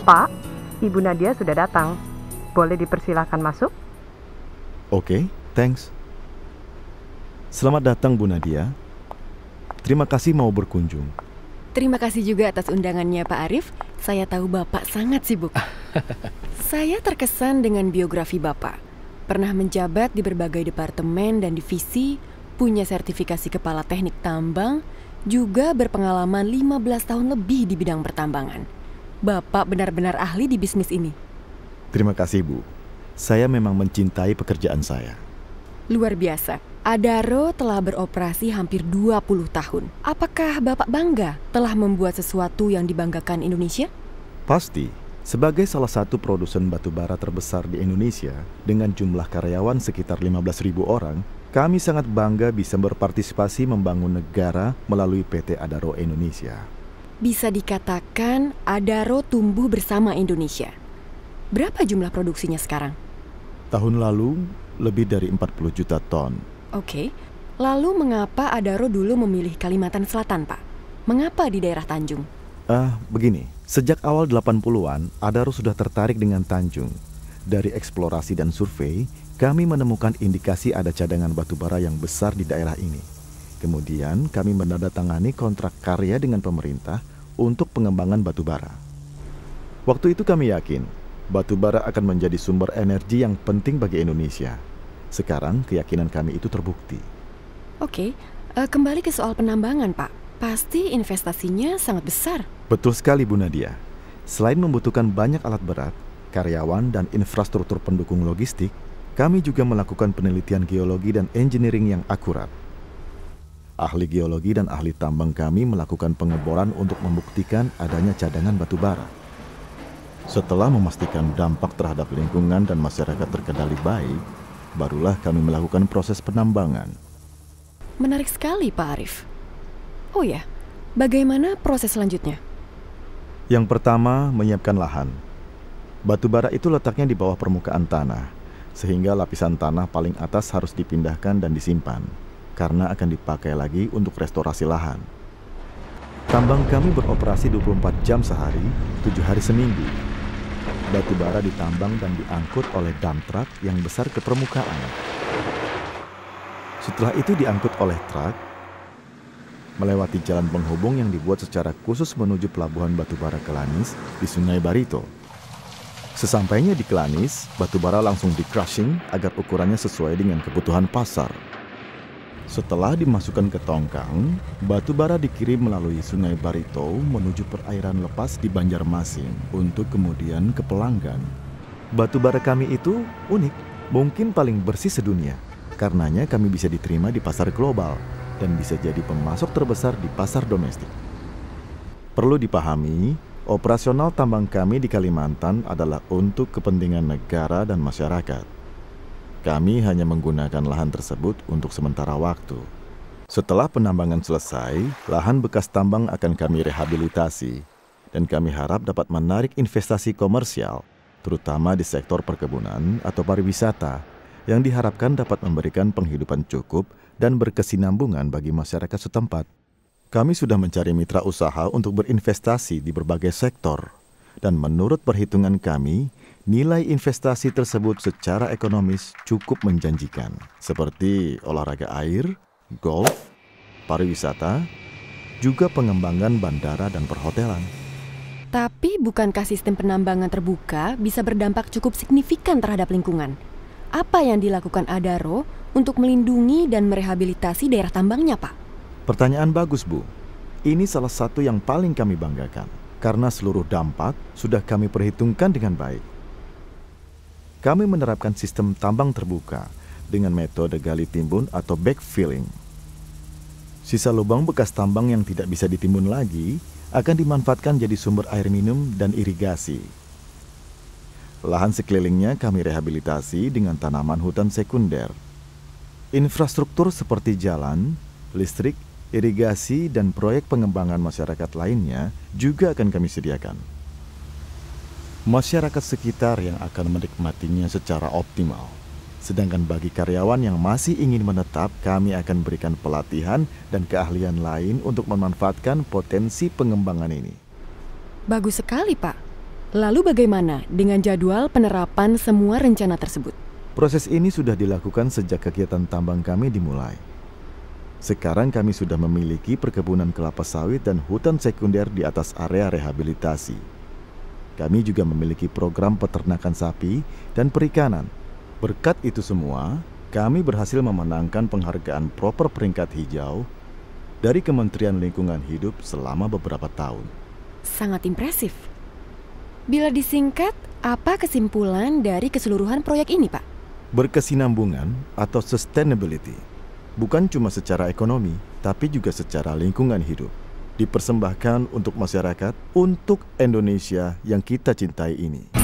Pak, Ibu Nadia sudah datang. Boleh dipersilahkan masuk? Oke, okay, thanks. Selamat datang Bu Nadia. Terima kasih mau berkunjung. Terima kasih juga atas undangannya Pak Arif. Saya tahu Bapak sangat sibuk. Saya terkesan dengan biografi Bapak. Pernah menjabat di berbagai departemen dan divisi, punya sertifikasi kepala teknik tambang, juga berpengalaman 15 tahun lebih di bidang pertambangan. Bapak benar-benar ahli di bisnis ini. Terima kasih, Bu. Saya memang mencintai pekerjaan saya. Luar biasa. Adaro telah beroperasi hampir 20 tahun. Apakah Bapak bangga telah membuat sesuatu yang dibanggakan Indonesia? Pasti. Sebagai salah satu produsen batu batubara terbesar di Indonesia, dengan jumlah karyawan sekitar 15.000 orang, kami sangat bangga bisa berpartisipasi membangun negara melalui PT Adaro Indonesia bisa dikatakan Adaro tumbuh bersama Indonesia. Berapa jumlah produksinya sekarang? Tahun lalu lebih dari 40 juta ton. Oke. Lalu mengapa Adaro dulu memilih Kalimantan Selatan, Pak? Mengapa di daerah Tanjung? Ah, uh, begini. Sejak awal 80-an, Adaro sudah tertarik dengan Tanjung. Dari eksplorasi dan survei, kami menemukan indikasi ada cadangan batu bara yang besar di daerah ini. Kemudian kami menandatangani kontrak karya dengan pemerintah untuk pengembangan batu bara. Waktu itu kami yakin batu bara akan menjadi sumber energi yang penting bagi Indonesia. Sekarang keyakinan kami itu terbukti. Oke, uh, kembali ke soal penambangan, Pak. Pasti investasinya sangat besar. Betul sekali, Bu Nadia. Selain membutuhkan banyak alat berat, karyawan, dan infrastruktur pendukung logistik, kami juga melakukan penelitian geologi dan engineering yang akurat ahli geologi dan ahli tambang kami melakukan pengeboran untuk membuktikan adanya cadangan batu bara. Setelah memastikan dampak terhadap lingkungan dan masyarakat terkendali baik, barulah kami melakukan proses penambangan. Menarik sekali, Pak Arif. Oh ya, bagaimana proses selanjutnya? Yang pertama, menyiapkan lahan. Batu bara itu letaknya di bawah permukaan tanah, sehingga lapisan tanah paling atas harus dipindahkan dan disimpan karena akan dipakai lagi untuk restorasi lahan. Tambang kami beroperasi 24 jam sehari, 7 hari seminggu. Batu bara ditambang dan diangkut oleh dump truck yang besar ke permukaan. Setelah itu diangkut oleh truk, melewati jalan penghubung yang dibuat secara khusus menuju pelabuhan batubara Kelanis di Sungai Barito. Sesampainya di Kelanis, batubara langsung di-crushing agar ukurannya sesuai dengan kebutuhan pasar. Setelah dimasukkan ke tongkang, batu bara dikirim melalui Sungai Barito menuju perairan lepas di Banjarmasin untuk kemudian ke pelanggan. Batu bara kami itu unik, mungkin paling bersih sedunia. Karenanya kami bisa diterima di pasar global dan bisa jadi pemasok terbesar di pasar domestik. Perlu dipahami, operasional tambang kami di Kalimantan adalah untuk kepentingan negara dan masyarakat kami hanya menggunakan lahan tersebut untuk sementara waktu. Setelah penambangan selesai, lahan bekas tambang akan kami rehabilitasi dan kami harap dapat menarik investasi komersial, terutama di sektor perkebunan atau pariwisata, yang diharapkan dapat memberikan penghidupan cukup dan berkesinambungan bagi masyarakat setempat. Kami sudah mencari mitra usaha untuk berinvestasi di berbagai sektor, dan menurut perhitungan kami, nilai investasi tersebut secara ekonomis cukup menjanjikan, seperti olahraga air, golf, pariwisata, juga pengembangan bandara dan perhotelan. Tapi bukankah sistem penambangan terbuka bisa berdampak cukup signifikan terhadap lingkungan? Apa yang dilakukan Adaro untuk melindungi dan merehabilitasi daerah tambangnya, Pak? Pertanyaan bagus, Bu. Ini salah satu yang paling kami banggakan, karena seluruh dampak sudah kami perhitungkan dengan baik kami menerapkan sistem tambang terbuka dengan metode gali timbun atau backfilling. Sisa lubang bekas tambang yang tidak bisa ditimbun lagi akan dimanfaatkan jadi sumber air minum dan irigasi. Lahan sekelilingnya kami rehabilitasi dengan tanaman hutan sekunder. Infrastruktur seperti jalan, listrik, irigasi, dan proyek pengembangan masyarakat lainnya juga akan kami sediakan masyarakat sekitar yang akan menikmatinya secara optimal. Sedangkan bagi karyawan yang masih ingin menetap, kami akan berikan pelatihan dan keahlian lain untuk memanfaatkan potensi pengembangan ini. Bagus sekali, Pak. Lalu bagaimana dengan jadwal penerapan semua rencana tersebut? Proses ini sudah dilakukan sejak kegiatan tambang kami dimulai. Sekarang kami sudah memiliki perkebunan kelapa sawit dan hutan sekunder di atas area rehabilitasi. Kami juga memiliki program peternakan sapi dan perikanan. Berkat itu semua, kami berhasil memenangkan penghargaan proper peringkat hijau dari Kementerian Lingkungan Hidup selama beberapa tahun. Sangat impresif. Bila disingkat, apa kesimpulan dari keseluruhan proyek ini, Pak? Berkesinambungan atau sustainability bukan cuma secara ekonomi, tapi juga secara lingkungan hidup dipersembahkan untuk masyarakat, untuk Indonesia yang kita cintai ini.